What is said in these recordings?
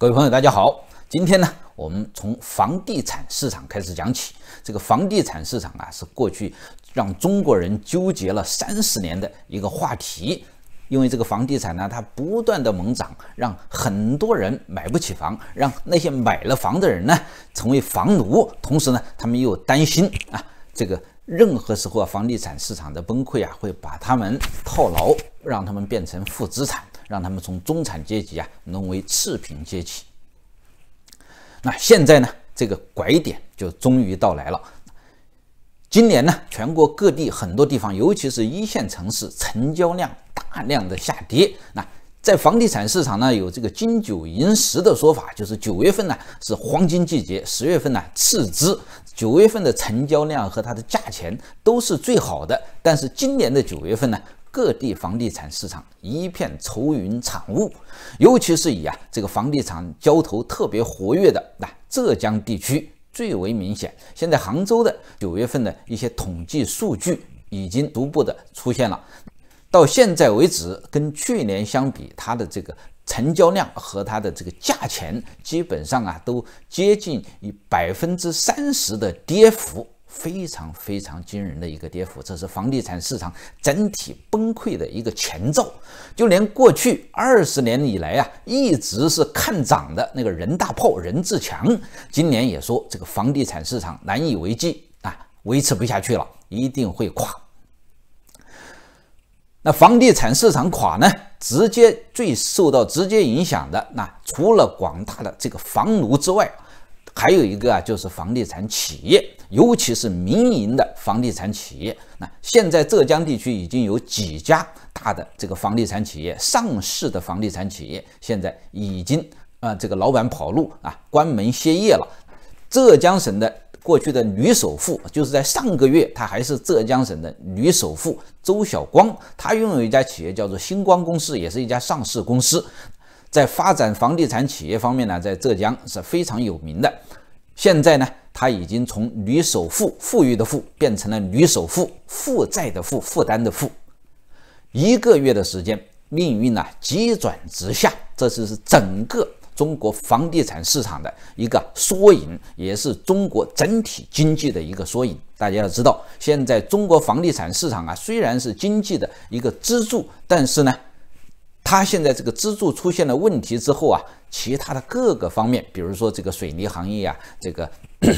各位朋友，大家好。今天呢，我们从房地产市场开始讲起。这个房地产市场啊，是过去让中国人纠结了三十年的一个话题。因为这个房地产呢，它不断的猛涨，让很多人买不起房，让那些买了房的人呢，成为房奴。同时呢，他们又担心啊，这个任何时候啊，房地产市场的崩溃啊，会把他们套牢，让他们变成负资产。让他们从中产阶级啊沦为次贫阶级。那现在呢，这个拐点就终于到来了。今年呢，全国各地很多地方，尤其是一线城市，成交量大量的下跌。那在房地产市场呢，有这个金九银十的说法，就是九月份呢是黄金季节，十月份呢次之。九月份的成交量和它的价钱都是最好的，但是今年的九月份呢？各地房地产市场一片愁云惨雾，尤其是以啊这个房地产交投特别活跃的那浙江地区最为明显。现在杭州的九月份的一些统计数据已经逐步的出现了，到现在为止跟去年相比，它的这个成交量和它的这个价钱基本上啊都接近以百分之三十的跌幅。非常非常惊人的一个跌幅，这是房地产市场整体崩溃的一个前兆。就连过去二十年以来啊，一直是看涨的那个人大炮任志强，今年也说这个房地产市场难以为继啊，维持不下去了，一定会垮。那房地产市场垮呢，直接最受到直接影响的那除了广大的这个房奴之外。还有一个啊，就是房地产企业，尤其是民营的房地产企业。那现在浙江地区已经有几家大的这个房地产企业，上市的房地产企业现在已经啊，这个老板跑路啊，关门歇业了。浙江省的过去的女首富，就是在上个月，她还是浙江省的女首富周晓光，她拥有一家企业叫做星光公司，也是一家上市公司。在发展房地产企业方面呢，在浙江是非常有名的。现在呢，他已经从女首富、富裕的富，变成了女首富、负债的负、负担的负）。一个月的时间，命运啊急转直下，这次是整个中国房地产市场的一个缩影，也是中国整体经济的一个缩影。大家要知道，现在中国房地产市场啊，虽然是经济的一个支柱，但是呢。它现在这个支柱出现了问题之后啊，其他的各个方面，比如说这个水泥行业啊，这个，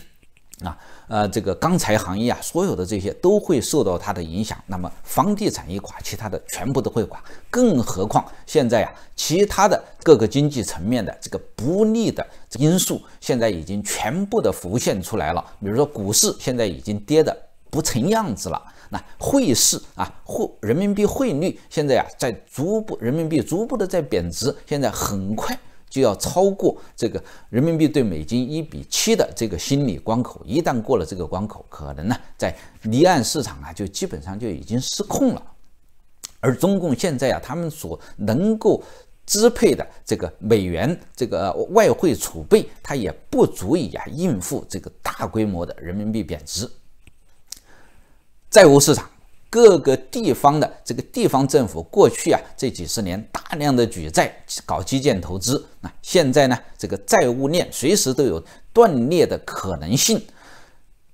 啊呃这个钢材行业啊，所有的这些都会受到它的影响。那么房地产一垮，其他的全部都会垮。更何况现在啊，其他的各个经济层面的这个不利的因素，现在已经全部的浮现出来了。比如说股市现在已经跌的。不成样子了。那汇市啊，汇人民币汇率现在啊，在逐步人民币逐步的在贬值。现在很快就要超过这个人民币对美金一比七的这个心理关口。一旦过了这个关口，可能呢，在离岸市场啊，就基本上就已经失控了。而中共现在啊，他们所能够支配的这个美元这个外汇储备，它也不足以啊应付这个大规模的人民币贬值。债务市场，各个地方的这个地方政府过去啊，这几十年大量的举债搞基建投资，那现在呢，这个债务链随时都有断裂的可能性。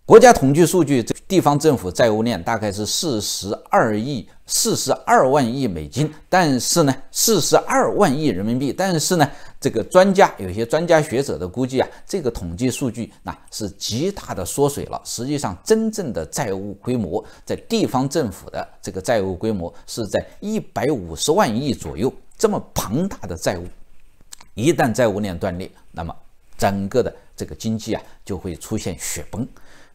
国家统计数据。地方政府债务链大概是四十二亿、四十二万亿美金，但是呢，四十二万亿人民币，但是呢，这个专家有些专家学者的估计啊，这个统计数据那是极大的缩水了。实际上，真正的债务规模在地方政府的这个债务规模是在一百五十万亿左右。这么庞大的债务，一旦债务链断裂，那么整个的这个经济啊就会出现雪崩。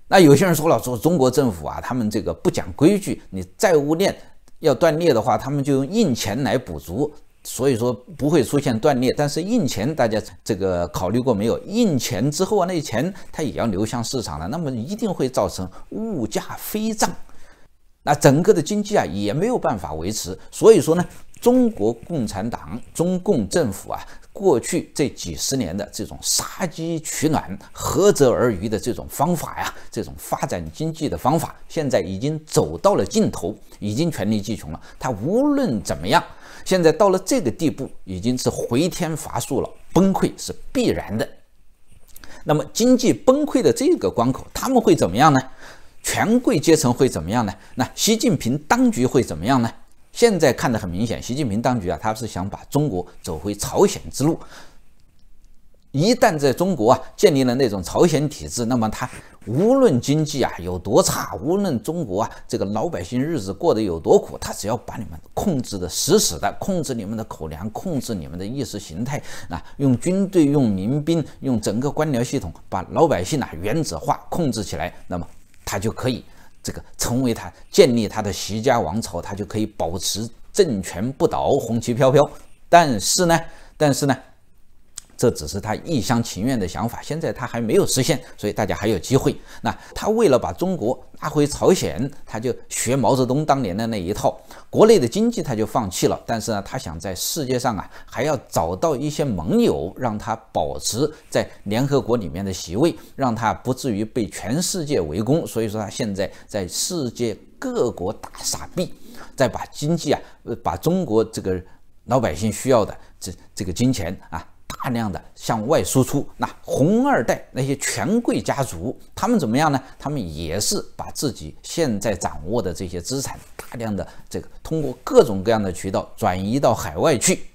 那有些人说了，说中国政府啊，他们这个不讲规矩，你债务链要断裂的话，他们就用印钱来补足，所以说不会出现断裂。但是印钱，大家这个考虑过没有？印钱之后啊，那些钱它也要流向市场了，那么一定会造成物价飞涨，那整个的经济啊也没有办法维持。所以说呢，中国共产党、中共政府啊。过去这几十年的这种杀鸡取卵、涸泽而渔的这种方法呀，这种发展经济的方法，现在已经走到了尽头，已经黔力尽穷了。他无论怎么样，现在到了这个地步，已经是回天乏术了，崩溃是必然的。那么经济崩溃的这个关口，他们会怎么样呢？权贵阶层会怎么样呢？那习近平当局会怎么样呢？现在看得很明显，习近平当局啊，他是想把中国走回朝鲜之路。一旦在中国啊建立了那种朝鲜体制，那么他无论经济啊有多差，无论中国啊这个老百姓日子过得有多苦，他只要把你们控制的死死的，控制你们的口粮，控制你们的意识形态，啊，用军队、用民兵、用整个官僚系统把老百姓呐原子化控制起来，那么他就可以。这个成为他建立他的习家王朝，他就可以保持政权不倒，红旗飘飘。但是呢，但是呢。这只是他一厢情愿的想法，现在他还没有实现，所以大家还有机会。那他为了把中国拉回朝鲜，他就学毛泽东当年的那一套，国内的经济他就放弃了。但是呢，他想在世界上啊，还要找到一些盟友，让他保持在联合国里面的席位，让他不至于被全世界围攻。所以说，他现在在世界各国大傻逼，在把经济啊，把中国这个老百姓需要的这这个金钱啊。大量的向外输出，那红二代那些权贵家族他们怎么样呢？他们也是把自己现在掌握的这些资产，大量的这个通过各种各样的渠道转移到海外去。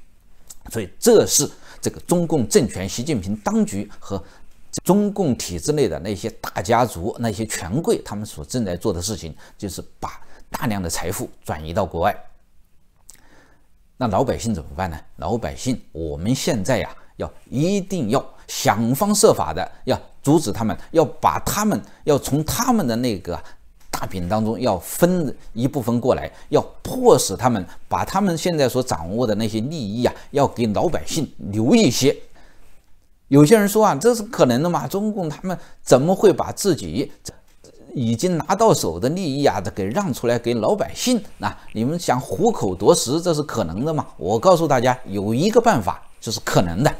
所以这是这个中共政权习近平当局和中共体制内的那些大家族那些权贵他们所正在做的事情，就是把大量的财富转移到国外。那老百姓怎么办呢？老百姓，我们现在呀。要一定要想方设法的要阻止他们，要把他们要从他们的那个大饼当中要分一部分过来，要迫使他们把他们现在所掌握的那些利益啊，要给老百姓留一些。有些人说啊，这是可能的吗？中共他们怎么会把自己已经拿到手的利益啊，给让出来给老百姓？那你们想虎口夺食，这是可能的吗？我告诉大家，有一个办法。这是可能的，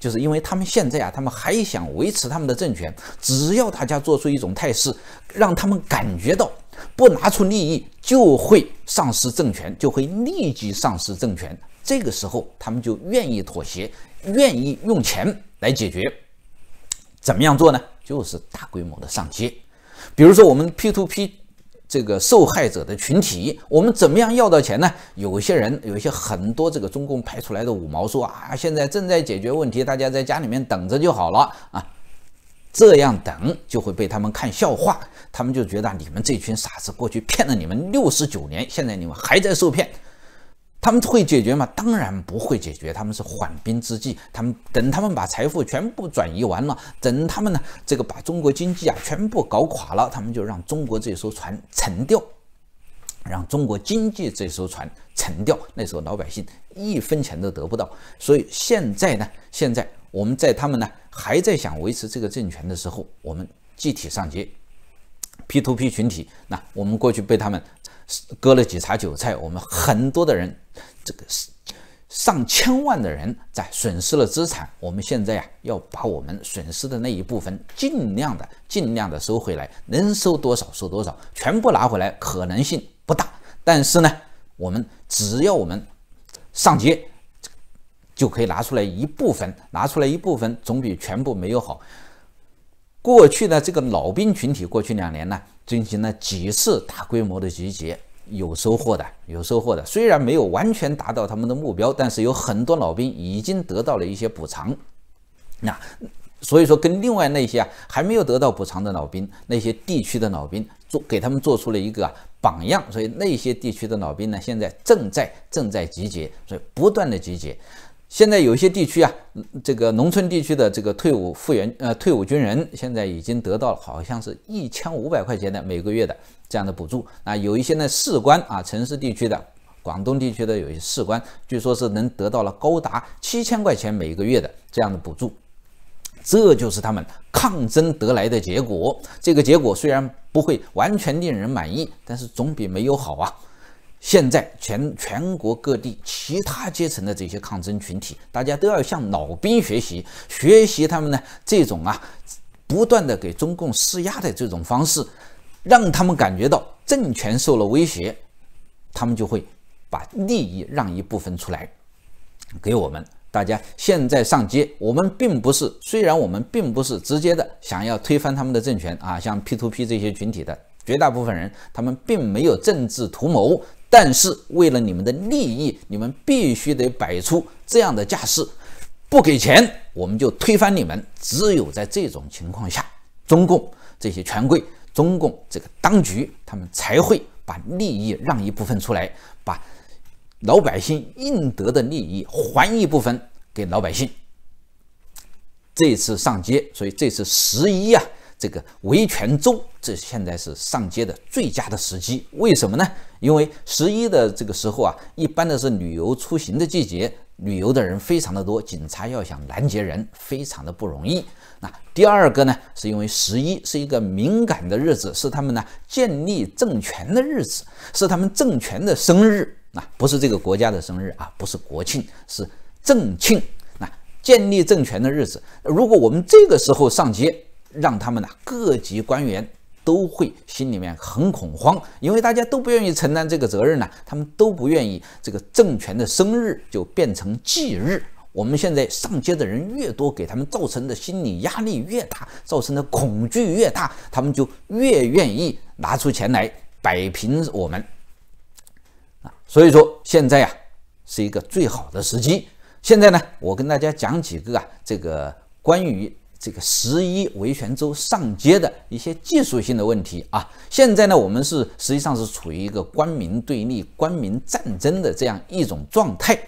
就是因为他们现在啊，他们还想维持他们的政权，只要大家做出一种态势，让他们感觉到不拿出利益就会丧失政权，就会立即丧失政权。这个时候，他们就愿意妥协，愿意用钱来解决。怎么样做呢？就是大规模的上街，比如说我们 P to P。这个受害者的群体，我们怎么样要到钱呢？有些人有一些很多这个中共派出来的五毛说啊，现在正在解决问题，大家在家里面等着就好了啊。这样等就会被他们看笑话，他们就觉得你们这群傻子，过去骗了你们六十九年，现在你们还在受骗。他们会解决吗？当然不会解决，他们是缓兵之计。他们等他们把财富全部转移完了，等他们呢，这个把中国经济啊全部搞垮了，他们就让中国这艘船沉掉，让中国经济这艘船沉掉。那时候老百姓一分钱都得不到。所以现在呢，现在我们在他们呢还在想维持这个政权的时候，我们集体上街。p to p 群体，那我们过去被他们割了几茬韭菜，我们很多的人，这个上上千万的人在损失了资产。我们现在呀，要把我们损失的那一部分，尽量的、尽量的收回来，能收多少收多少，全部拿回来可能性不大。但是呢，我们只要我们上街，就可以拿出来一部分，拿出来一部分，总比全部没有好。过去的这个老兵群体过去两年呢，进行了几次大规模的集结，有收获的，有收获的。虽然没有完全达到他们的目标，但是有很多老兵已经得到了一些补偿。那所以说，跟另外那些还没有得到补偿的老兵，那些地区的老兵做给他们做出了一个榜样。所以那些地区的老兵呢，现在正在正在集结，所以不断的集结。现在有些地区啊，这个农村地区的这个退伍复员呃退伍军人现在已经得到了好像是一千五百块钱的每个月的这样的补助。那有一些呢士官啊，城市地区的、广东地区的有些士官，据说是能得到了高达七千块钱每个月的这样的补助。这就是他们抗争得来的结果。这个结果虽然不会完全令人满意，但是总比没有好啊。现在全全国各地其他阶层的这些抗争群体，大家都要向老兵学习，学习他们呢这种啊，不断的给中共施压的这种方式，让他们感觉到政权受了威胁，他们就会把利益让一部分出来给我们。大家现在上街，我们并不是虽然我们并不是直接的想要推翻他们的政权啊，像 P to P 这些群体的绝大部分人，他们并没有政治图谋。但是，为了你们的利益，你们必须得摆出这样的架势，不给钱，我们就推翻你们。只有在这种情况下，中共这些权贵、中共这个当局，他们才会把利益让一部分出来，把老百姓应得的利益还一部分给老百姓。这次上街，所以这次十一呀。这个维权周，这现在是上街的最佳的时机。为什么呢？因为十一的这个时候啊，一般的是旅游出行的季节，旅游的人非常的多，警察要想拦截人非常的不容易。那第二个呢，是因为十一是一个敏感的日子，是他们呢建立政权的日子，是他们政权的生日。那不是这个国家的生日啊，不是国庆，是政庆。那建立政权的日子，如果我们这个时候上街，让他们呢，各级官员都会心里面很恐慌，因为大家都不愿意承担这个责任呢，他们都不愿意这个政权的生日就变成忌日。我们现在上街的人越多，给他们造成的心理压力越大，造成的恐惧越大，他们就越愿意拿出钱来摆平我们啊。所以说，现在呀，是一个最好的时机。现在呢，我跟大家讲几个啊，这个关于。这个十一维权周上街的一些技术性的问题啊，现在呢，我们是实际上是处于一个官民对立、官民战争的这样一种状态。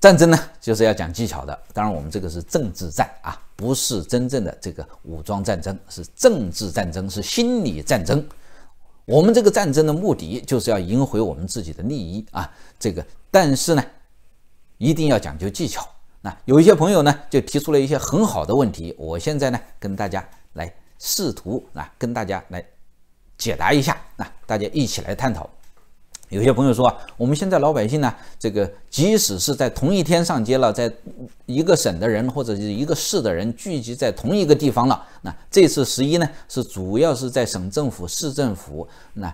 战争呢，就是要讲技巧的。当然，我们这个是政治战啊，不是真正的这个武装战争，是政治战争，是心理战争。我们这个战争的目的就是要赢回我们自己的利益啊，这个但是呢，一定要讲究技巧。那有一些朋友呢，就提出了一些很好的问题，我现在呢跟大家来试图啊，跟大家来解答一下，那大家一起来探讨。有些朋友说，我们现在老百姓呢，这个即使是在同一天上街了，在一个省的人或者是一个市的人聚集在同一个地方了，那这次十一呢，是主要是在省政府、市政府那。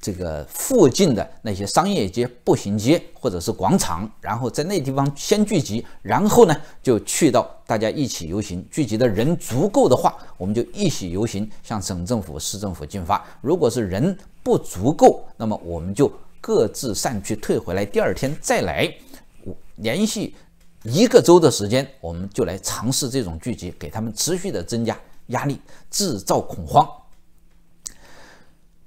这个附近的那些商业街、步行街或者是广场，然后在那地方先聚集，然后呢就去到大家一起游行。聚集的人足够的话，我们就一起游行向省政府、市政府进发。如果是人不足够，那么我们就各自散去退回来，第二天再来。我连续一个周的时间，我们就来尝试这种聚集，给他们持续的增加压力，制造恐慌。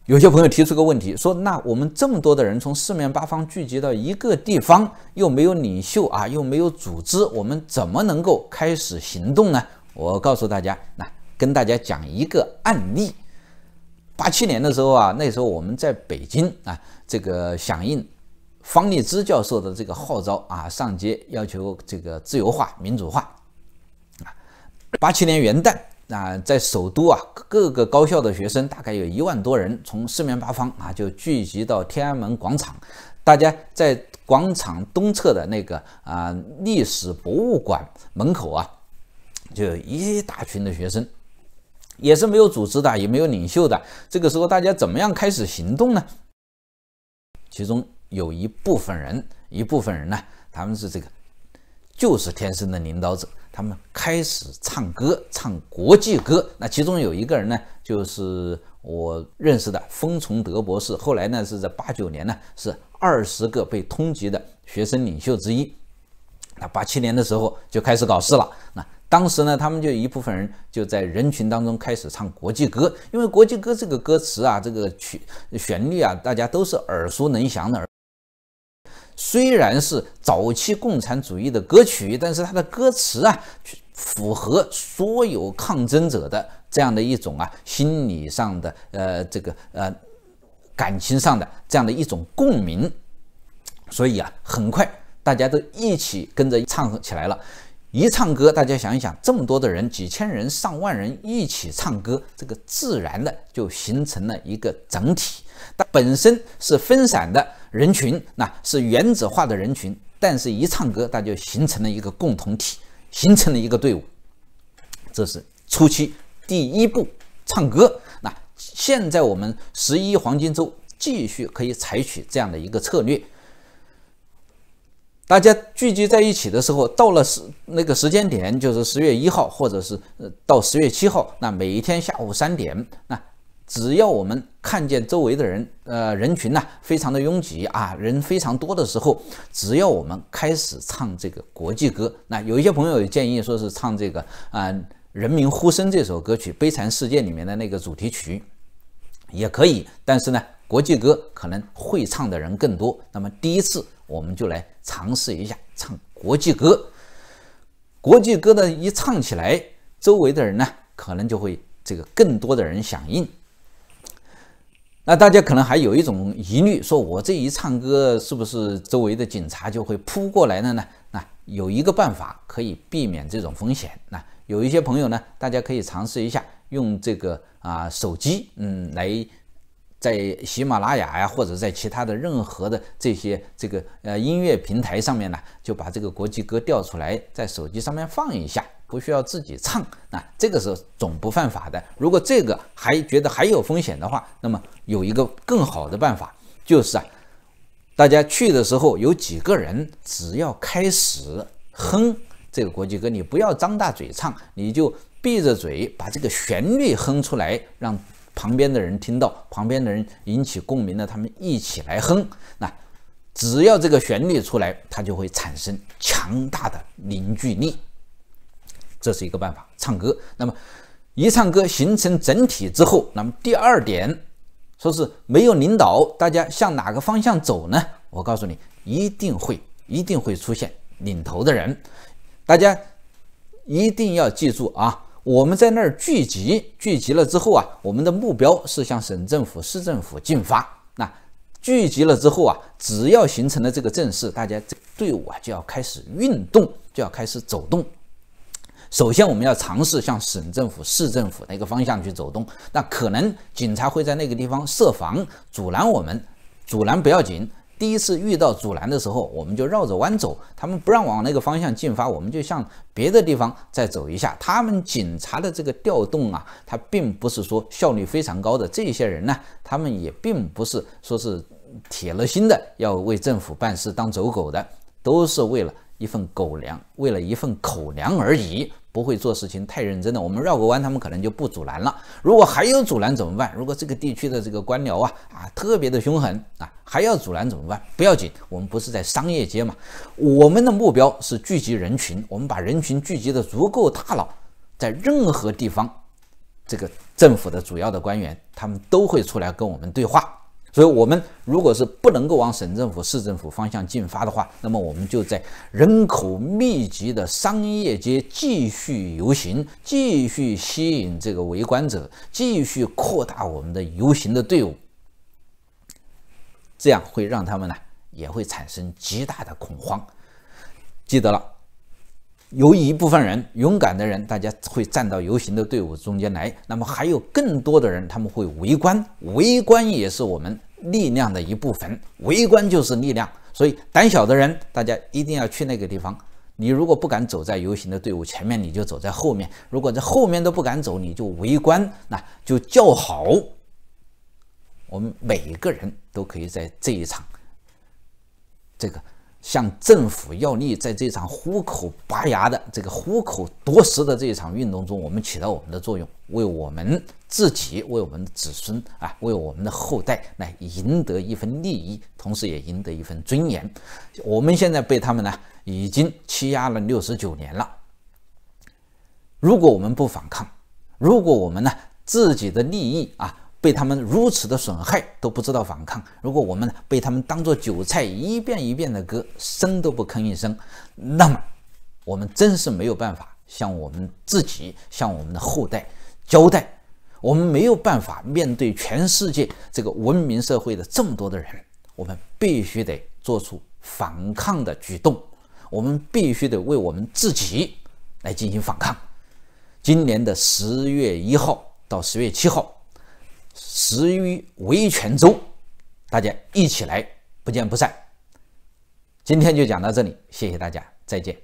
有些朋友提出个问题，说：“那我们这么多的人从四面八方聚集到一个地方，又没有领袖啊，又没有组织，我们怎么能够开始行动呢？”我告诉大家，那跟大家讲一个案例。八七年的时候啊，那时候我们在北京啊，这个响应方立之教授的这个号召啊，上街要求这个自由化、民主化。啊，八七年元旦。那在首都啊，各个高校的学生大概有一万多人，从四面八方啊就聚集到天安门广场。大家在广场东侧的那个啊历史博物馆门口啊，就一大群的学生，也是没有组织的，也没有领袖的。这个时候，大家怎么样开始行动呢？其中有一部分人，一部分人呢，他们是这个就是天生的领导者。他们开始唱歌，唱国际歌。那其中有一个人呢，就是我认识的封崇德博士。后来呢，是在八九年呢，是二十个被通缉的学生领袖之一。那八七年的时候就开始搞事了。那当时呢，他们就一部分人就在人群当中开始唱国际歌，因为国际歌这个歌词啊，这个曲旋律啊，大家都是耳熟能详的。虽然是早期共产主义的歌曲，但是它的歌词啊，符合所有抗争者的这样的一种啊心理上的呃这个呃感情上的这样的一种共鸣，所以啊，很快大家都一起跟着唱起来了。一唱歌，大家想一想，这么多的人，几千人、上万人一起唱歌，这个自然的就形成了一个整体。它本身是分散的人群，那是原子化的人群，但是一唱歌，它就形成了一个共同体，形成了一个队伍，这是初期第一步，唱歌。那现在我们十一黄金周继续可以采取这样的一个策略，大家聚集在一起的时候，到了那个时间点，就是十月一号，或者是呃到十月七号，那每一天下午三点，那。只要我们看见周围的人，呃，人群呢非常的拥挤啊，人非常多的时候，只要我们开始唱这个国际歌，那有一些朋友也建议说是唱这个啊《人民呼声》这首歌曲，《悲惨世界》里面的那个主题曲也可以。但是呢，国际歌可能会唱的人更多。那么第一次我们就来尝试一下唱国际歌。国际歌的一唱起来，周围的人呢可能就会这个更多的人响应。那大家可能还有一种疑虑，说我这一唱歌，是不是周围的警察就会扑过来了呢？那有一个办法可以避免这种风险。那有一些朋友呢，大家可以尝试一下，用这个啊手机，嗯，来。在喜马拉雅呀，或者在其他的任何的这些这个呃音乐平台上面呢，就把这个国际歌调出来，在手机上面放一下，不需要自己唱啊。这个时候总不犯法的。如果这个还觉得还有风险的话，那么有一个更好的办法，就是啊，大家去的时候有几个人只要开始哼这个国际歌，你不要张大嘴唱，你就闭着嘴把这个旋律哼出来，让。旁边的人听到，旁边的人引起共鸣了，他们一起来哼。那只要这个旋律出来，它就会产生强大的凝聚力。这是一个办法，唱歌。那么一唱歌形成整体之后，那么第二点，说是没有领导，大家向哪个方向走呢？我告诉你，一定会，一定会出现领头的人。大家一定要记住啊！我们在那儿聚集，聚集了之后啊，我们的目标是向省政府、市政府进发。那聚集了之后啊，只要形成了这个阵势，大家队伍啊就要开始运动，就要开始走动。首先，我们要尝试向省政府、市政府那个方向去走动。那可能警察会在那个地方设防，阻拦我们，阻拦不要紧。第一次遇到阻拦的时候，我们就绕着弯走。他们不让往那个方向进发，我们就向别的地方再走一下。他们警察的这个调动啊，他并不是说效率非常高的。这些人呢，他们也并不是说是铁了心的要为政府办事当走狗的，都是为了一份狗粮，为了一份口粮而已。不会做事情太认真了，我们绕个弯，他们可能就不阻拦了。如果还有阻拦怎么办？如果这个地区的这个官僚啊啊特别的凶狠啊，还要阻拦怎么办？不要紧，我们不是在商业街嘛，我们的目标是聚集人群，我们把人群聚集的足够大了，在任何地方，这个政府的主要的官员他们都会出来跟我们对话。所以，我们如果是不能够往省政府、市政府方向进发的话，那么我们就在人口密集的商业街继续游行，继续吸引这个围观者，继续扩大我们的游行的队伍，这样会让他们呢也会产生极大的恐慌。记得了。有一部分人勇敢的人，大家会站到游行的队伍中间来。那么还有更多的人，他们会围观。围观也是我们力量的一部分。围观就是力量。所以胆小的人，大家一定要去那个地方。你如果不敢走在游行的队伍前面，你就走在后面。如果在后面都不敢走，你就围观，那就叫好。我们每个人都可以在这一场，这个。向政府要利，在这场虎口拔牙的这个虎口夺食的这一场运动中，我们起到我们的作用，为我们自己，为我们的子孙啊，为我们的后代来赢得一份利益，同时也赢得一份尊严。我们现在被他们呢，已经欺压了六十九年了。如果我们不反抗，如果我们呢自己的利益啊。被他们如此的损害都不知道反抗。如果我们被他们当做韭菜一遍一遍的割，声都不吭一声，那么我们真是没有办法向我们自己、向我们的后代交代。我们没有办法面对全世界这个文明社会的这么多的人。我们必须得做出反抗的举动。我们必须得为我们自己来进行反抗。今年的十月一号到十月七号。始于维权周，大家一起来，不见不散。今天就讲到这里，谢谢大家，再见。